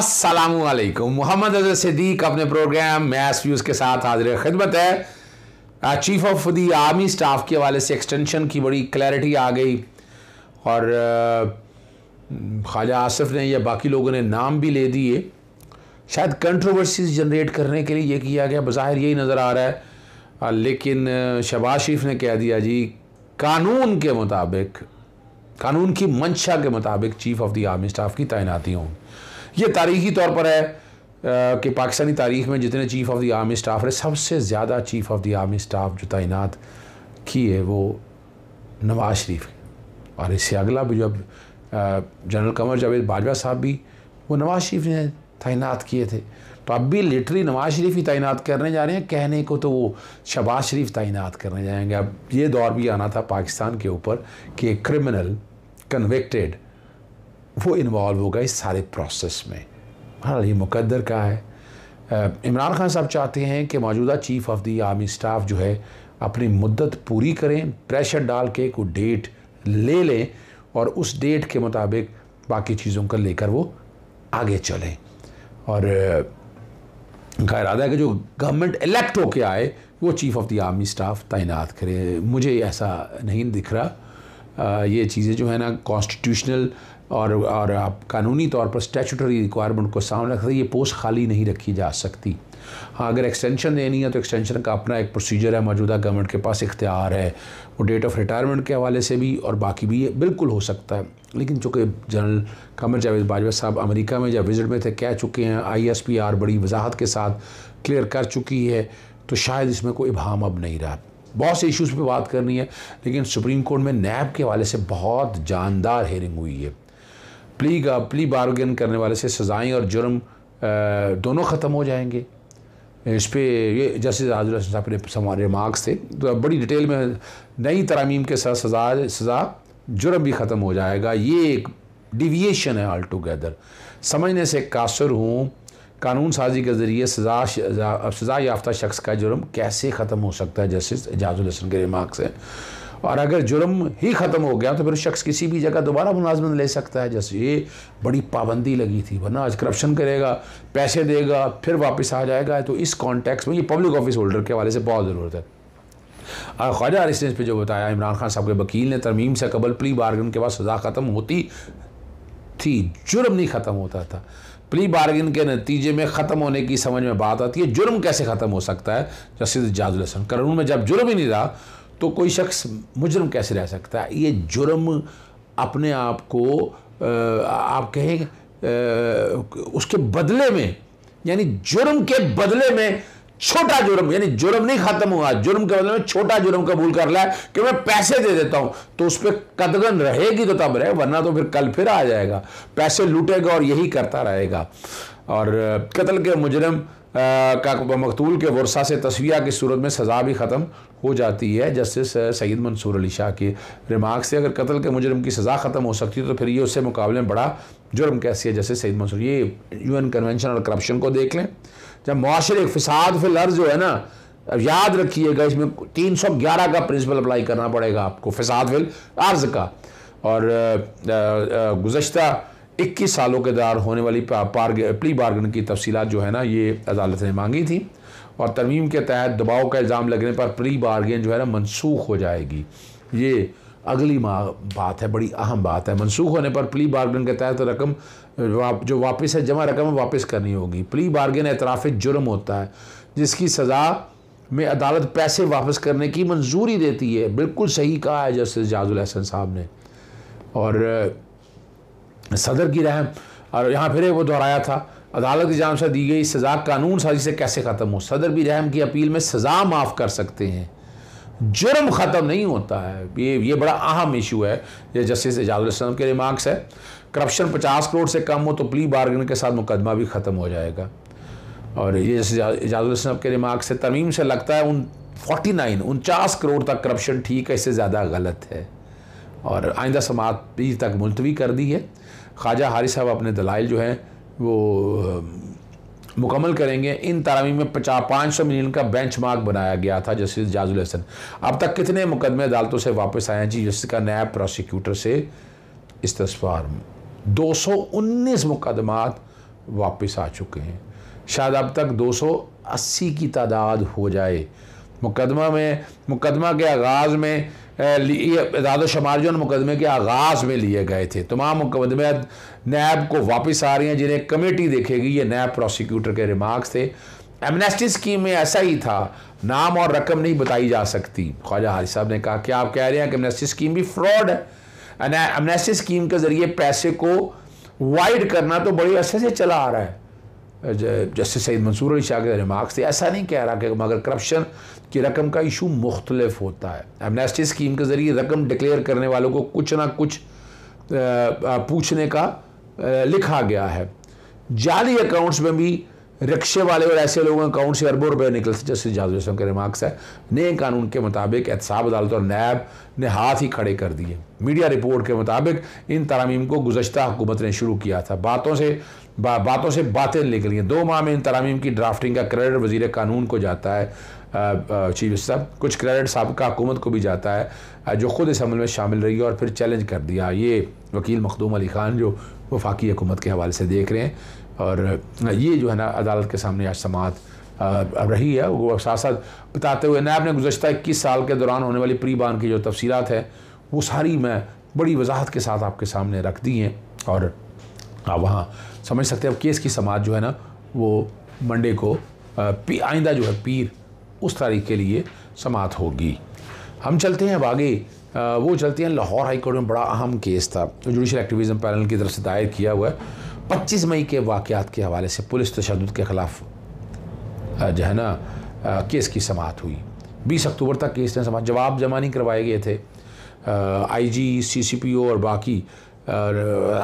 असलकुम मोहम्मद अजय सिद्दीक अपने programme maths views के साथ हाजिर खिदमत है chief of the army staff के हवाले से एक्सटेंशन की बड़ी क्लैरिटी आ गई और uh, ख्वाजा आसफ़ ने या बाकी लोगों ने नाम भी ले दिए शायद कंट्रोवर्सीज जनरेट करने के लिए ये किया गया बज़ाहिर यही नज़र आ रहा है uh, लेकिन uh, शहबाज शरीफ ने कह दिया जी कानून के मुताबिक कानून की मंशा के मुताबिक chief of the army staff की तैनाती होंगी ये तारीखी तौर पर है कि पाकिस्तानी तारीख में जितने chief of the army staff रहे सबसे ज़्यादा chief of the army staff जो तैनात किए वो नवाज शरीफ और इससे अगला भी जब जनरल कमर जावेद बाजवा साहब भी वो नवाज शरीफ ने तैनात किए थे तो अब भी लिटरी नवाज शरीफ ही तैनात करने जा रहे हैं कहने को तो वो शबाज शरीफ तैनात करने जाएंगे अब ये दौर भी आना था पाकिस्तान के ऊपर कि क्रिमिनल कन्विक्टेड वो इन्वॉल्व होगा इस सारे प्रोसेस में हाँ ये मुकद्दर का है इमरान खान साहब चाहते हैं कि मौजूदा chief of the army staff जो है अपनी मुद्दत पूरी करें प्रेशर डाल के कोई डेट ले लें और उस डेट के मुताबिक बाकी चीज़ों का लेकर वो आगे चलें और उनका इरादा है कि जो गवर्नमेंट इलेक्ट होके आए वो chief of the army staff तैनात करें मुझे ऐसा नहीं दिख रहा आ, ये चीज़ें जो है ना कॉन्स्टिट्यूशनल और और आप कानूनी तौर पर स्टैचूटरी रिक्वायरमेंट को सामने रखते ये पोस्ट खाली नहीं रखी जा सकती हाँ अगर एक्सटेंशन देनी है तो एक्सटेंशन का अपना एक प्रोसीजर है मौजूदा गवर्नमेंट के पास इख्तियार है वो डेट ऑफ रिटायरमेंट के हवाले से भी और बाकी भी ये बिल्कुल हो सकता है लेकिन चूँकि जनरल कमर जावेद बाजवा साहब अमेरिका में जब विजिट में थे कह चुके हैं आई एस पी आर बड़ी वजाहत के साथ क्लियर कर चुकी है तो शायद इसमें कोई इबाम अब नहीं रहा बहुत से इश्यूज़ पे बात करनी है लेकिन सुप्रीम कोर्ट में नैब के हवाले से बहुत जानदार हेयरिंग हुई है प्ली का प्ली बारगेन करने वाले से सज़ाएँ और जुर्म दोनों ख़त्म हो जाएंगे इस पर ये जस्टिस हाजुल साहब ने हमारे रिमार्क्स थे तो बड़ी डिटेल में नई तरामीम के साथ सजा सज़ा जुर्म भी ख़त्म हो जाएगा ये एक डिविएशन है ऑल टुगेदर समझने से कासर हूँ कानून साजी के ज़रिए सजा सज़ा याफ्ता शख्स का जुर्म कैसे ख़त्म हो सकता है जस्टिस एजाजुल हसन के रिमार्क से और अगर जुर्म ही ख़त्म हो गया तो फिर शख्स किसी भी जगह दोबारा मुलाजमत ले सकता है जैसे ये बड़ी पाबंदी लगी थी वरना आज करप्शन करेगा पैसे देगा फिर वापस आ जाएगा तो इस कॉन्टेक्स में ये पब्लिक ऑफिस होल्डर के हवाले से बहुत ज़रूरत है ख्वाजा अली ने इस पर जो बताया इमरान खान साहब के वकील ने तरमीम से कबल प्ली बार्गन के बाद सज़ा ख़त्म होती थी जुर्म नहीं ख़त्म होता था प्ली बार्गिन के नतीजे में ख़त्म होने की समझ में बात आती है जुर्म कैसे ख़त्म हो सकता है जस्टिस जाजुल हसन कानून में जब जुर्म ही नहीं रहा तो कोई शख्स मुजरम कैसे रह सकता है ये जुर्म अपने आप को आप कहें उसके बदले में यानी जुर्म के बदले में छोटा जुर्म यानी जुर्म नहीं खत्म हुआ जुर्म के बदले में छोटा जुर्म कबूल कर लिया कि मैं पैसे दे देता हूं तो उस पर कदगन रहेगी तो तब रहे वरना तो फिर कल फिर आ जाएगा पैसे लूटेगा और यही करता रहेगा और कत्ल के मुजरम का मकतूल के वर्षा से तस्विया की सूरत में सज़ा भी ख़त्म हो जाती है जस्टिस सैद मंसूर अली शाह के रिमार्क से अगर कत्ल के मुजरम की सज़ा ख़त्म हो सकती है तो फिर ये उससे मुकाबले में बड़ा जुर्म कैसी है जैसे सैद मंसूर ये यू एन कन्वेंशन और करप्शन को देख लें जब माशरे फसाद फिल अर्ज जो है ना अब याद रखिएगा इसमें तीन सौ ग्यारह का प्रिंसिपल अप्लाई करना पड़ेगा आपको फसाद फिल अर्ज का और गुज्तर इक्कीस सालों के दौरान होने वाली प्ली बार्गन की तफसीत जो है ना ये अदालत ने मांगी थी और तरमीम के तहत दबाव का इल्ज़ाम लगने पर प्री बार्गेन जो है ना मनसूख हो जाएगी ये अगली बात है बड़ी अहम बात है मनसूख होने पर प्ली बार्गेन के तहत रकम जो वापस है जमा रकम वापस करनी होगी प्ली बार्गेन एतराफ़ जुर्म होता है जिसकी सज़ा में अदालत पैसे वापस करने की मंजूरी देती है बिल्कुल सही कहा है जस्टिस जाजुल साहब ने और सदर की रहम और यहाँ फिर वो दोहराया था अदालत जाम से दी गई सज़ा कानून साजी से कैसे ख़त्म हो सदर भी रहम की अपील में सज़ा माफ़ कर सकते हैं जुर्म ख़त्म नहीं होता है ये ये बड़ा अहम इशू है ये जस्टिस एजाजलम के रिमार्क्स है करप्शन पचास करोड़ से कम हो तो प्ली बार्गन के साथ मुकदमा भी ख़त्म हो जाएगा और ये जैसे एजाजलम के रिमार्क से तरमीम से लगता है उन फोर्टी नाइन उनचास करोड़ तक करप्शन ठीक है इससे ज़्यादा गलत है और आइंदा समात भी तक मुलतवी कर दी है ख्वाजा हारी साहब अपने दलाइल जो हैं वो मुकम्मल करेंगे इन तारावी में पचास पाँच सौ मिलियन का बेंच मार्क बनाया गया था जस्टिस जाजुल हसन अब तक कितने मुकदमे अदालतों से वापस आए हैं जी जस्टिस का नया प्रोसिक्यूटर से इस्तफार दो सौ उन्नीस मुकदमात वापस आ चुके हैं शायद अब तक दो सौ अस्सी की तादाद हो जाए मुकदमा में मुकदमा के आगाज़ में इरादा शुमार जो मुकदमे के आगाज़ में लिए गए थे तमाम मुकदमे नैब को वापस आ रही हैं जिन्हें कमेटी देखेगी ये नैब प्रोसिक्यूटर के रिमार्क्स थे एमनेस्टी स्कीम में ऐसा ही था नाम और रकम नहीं बताई जा सकती ख्वाजा हाजी साहब ने कहा कि आप कह रहे हैं कि एमनेस्टी स्कीम भी फ्रॉड है एमनेस्टी स्कीम के ज़रिए पैसे को वाइड करना तो बड़े अच्छे से चला आ रहा है जस्टिस सईद मंसूर अली शाह के रिमार्क थे ऐसा नहीं कह रहा कि मगर करप्शन की रकम का इशू मुख्तलिफ होता है एमनेस्टी स्कीम के ज़रिए रकम डिक्लेयर करने वालों को कुछ ना कुछ uh, uh, पूछने का uh, लिखा गया है जाली अकाउंट्स में भी रिक्शे वाले और ऐसे लोगों के अकाउंट से अरबों रुपए निकल जस्टिस जादव के रिमार्क्स है नए कानून के मुताबिक एहतसाब अदालत और नैब ने हाथ ही खड़े कर दिए मीडिया रिपोर्ट के मुताबिक इन तरामीम को गुजशत हुकूमत ने शुरू किया था बातों से बा, बातों से बातें निकल हैं दो माह में इन तरामीम की ड्राफ्टिंग का क्रेडिट वजीर कानून को जाता है चीफ साहब कुछ क्रेडिट सबका हुकूमत को भी जाता है जो ख़ुद इस अमल में शामिल रही और फिर चैलेंज कर दिया ये वकील मखदूम अली खान जो वफाकी हुकूमत के हवाले से देख रहे हैं और ये जो है ना अदालत के सामने आज समात रही है वो साथ साथ बताते हुए नायब ने गुजशत इक्कीस साल के दौरान होने वाली प्री बान की जो तफसीत है वो सारी मैं बड़ी वजाहत के साथ आपके सामने रख दी हैं और आप हाँ, वहाँ समझ सकते हैं अब केस की समाज जो है ना वो मंडे को आइंदा जो है पीर उस तारीख के लिए समाप्त होगी हम चलते हैं अब आगे वो चलते हैं लाहौर हाई कोर्ट में बड़ा अहम केस था जुडिशल एक्टिविज़म पैनल की तरफ से दायर किया हुआ है पच्चीस मई के वाक़ात के हवाले से पुलिस तशद के ख़िलाफ़ जो है ना केस की समाप्त हुई बीस अक्टूबर तक केस ने समाप्त जवाब जमा नहीं करवाए गए थे आईजी सीसीपीओ और बाकी और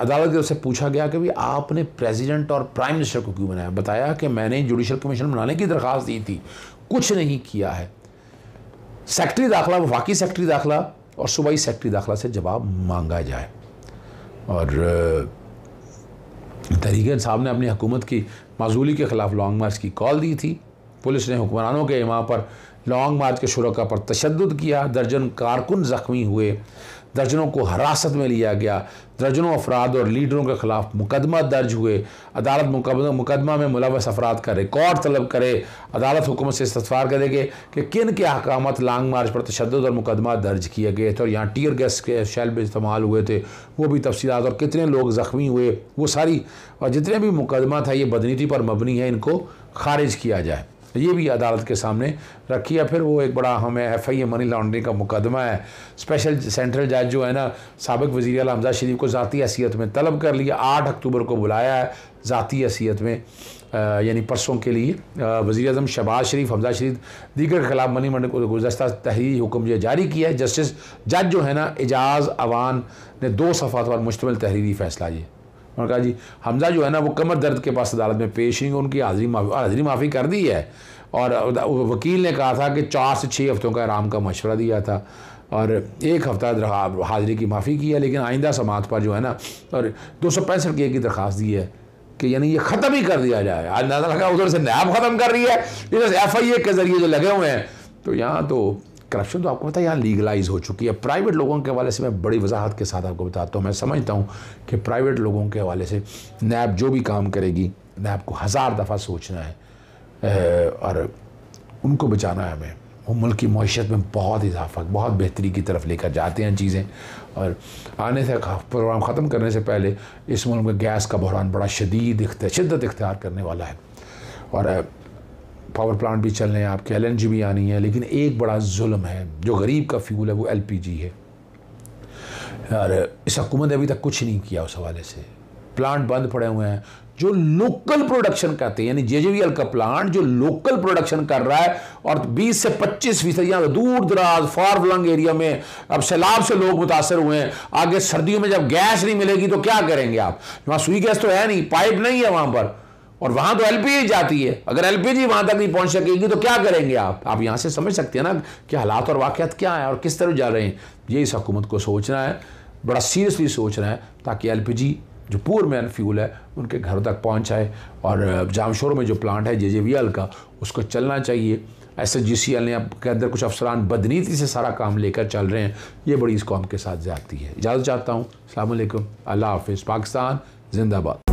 अदालत की ओर से पूछा गया कि भाई आपने प्रेसिडेंट और प्राइम मिनिस्टर को क्यों बनाया बताया कि मैंने जुडिशल कमीशन बनाने की दरख्वास्त दी थी कुछ नहीं किया है सेक्रेटरी दाखला वफाकी सेक्रेटरी दाखला और सूबाई सेक्रेटरी दाखला से जवाब मांगा जाए और तहरीक साहब ने अपनी हुकूमत की माजूली के ख़िलाफ़ लॉन्ग मार्च की कॉल दी थी पुलिस ने हुक्मरानों के इमाम पर लॉन्ग मार्च के शुरा पर तशद किया दर्जन कारकुन ज़ख्मी हुए दर्जनों को हिरासत में लिया गया दर्जनों अफराद और लीडरों के खिलाफ मुकदमा दर्ज हुए अदालत मुकदमा में मुलवस अफराद का रिकॉर्ड तलब करे अदालत हुकूमत से इस्तफार करेगे कि किन के अहकाम लॉन्ग मार्च पर तशद और मुकदमा दर्ज किए गए थे और यहाँ टीयर गैस के शैल में इस्तेमाल हुए थे वो भी तफसीत और कितने लोग ज़ख्मी हुए वो सारी और जितने भी मुकदमा था ये बदनीति पर मबनी है इनको खारिज किया जाए तो ये भी अदालत के सामने रखी है फिर वो एक बड़ा हमें F I A money laundering का मुकदमा है स्पेशल सेंट्रल जज जो है ना सबक वजी अल हमजा शरीफ को ज़ाती हैसीत में तलब कर लिया आठ अक्टूबर को बुलाया है ज़ाती हैसीत में यानी परसों के लिए वजी अजम शबाज़ शरीफ हमजा शरीफ दीगर के खिलाफ मनी मंडल को गुजशत तहरीरी हुक्म जो जारी किया है जस्टिस जज जो है ना एजाज अवान ने दो सफ़ात पर मुश्तमल तहरीरी फैसला ये उन्होंने कहा जी हमजा जो है ना वो कमर दर्द के पास अदालत में पेश ही उनकी हाजिरी माफी हाजिरी माफ़ी कर दी है और वकील ने कहा था कि चार से छः हफ्तों का आराम का मशवरा दिया था और एक हफ़्ता हाजिरी की माफ़ी की है लेकिन आइंदा समात पर जो है ना और दो सौ पैंसठ के की दरख्वास्त दी है कि यानी ये ख़त्म ही कर दिया जाए आज नाजा लगा उधर से नैब ख़त्म कर रही है इधर से एफ आई ए के ज़रिए जो लगे हुए हैं तो यहाँ तो करप्शन तो आपको पता है यहाँ लीगलाइज हो चुकी है प्राइवेट लोगों के हवाले से मैं बड़ी वजाहत के साथ आपको बताता हूँ मैं समझता हूँ कि प्राइवेट लोगों के हवाले से नैब जो भी काम करेगी नैब को हज़ार दफ़ा सोचना है और उनको बचाना है हमें वो मुल्क की मीशत में बहुत इजाफा बहुत बेहतरी की तरफ लेकर जाते हैं चीज़ें और आने से प्रोग्राम ख़त्म करने से पहले इस मुल्क में गैस का बहरान बड़ा शदीद शिद्दत इख्तियार करने वाला है और पावर प्लांट भी चल रहे हैं आपके एल भी आनी है लेकिन एक बड़ा जुल्म है जो गरीब का फ्यूल है वो एल है यार इस हकूमत ने अभी तक कुछ नहीं किया उस हवाले से प्लांट बंद पड़े हुए हैं जो लोकल प्रोडक्शन करते हैं यानी जे का प्लांट जो लोकल प्रोडक्शन कर रहा है और 20 से 25 फीसद यहाँ दूर दराज फार फ्लंग एरिया में अब सैलाब से लोग मुतासर हुए हैं आगे सर्दियों में जब गैस नहीं मिलेगी तो क्या करेंगे आप वहाँ सुई गैस तो है नहीं पाइप नहीं है वहाँ पर और वहां तो एलपीजी जाती है अगर एलपीजी वहां तक नहीं पहुंच सकेगी तो क्या करेंगे आप आप यहां से समझ सकते हैं ना कि हालात और वाकत क्या है और किस तरह जा रहे हैं ये इस हुकूमत को सोचना है बड़ा सीरियसली सोचना है ताकि एल जो पूर मैन फ्यूल है उनके घर तक पहुँच जाए और जामशोर में जो प्लांट है जे जे वी एल का उसको चलना चाहिए S S G C L ने अब के अंदर कुछ अफसरान बदनीति से सारा काम लेकर चल रहे हैं ये बड़ी इस कॉम के साथ ज्यादती है इजाज़त चाहता हूँ अलैक्म अल्लाह हाफिज़ पाकिस्तान जिंदाबाद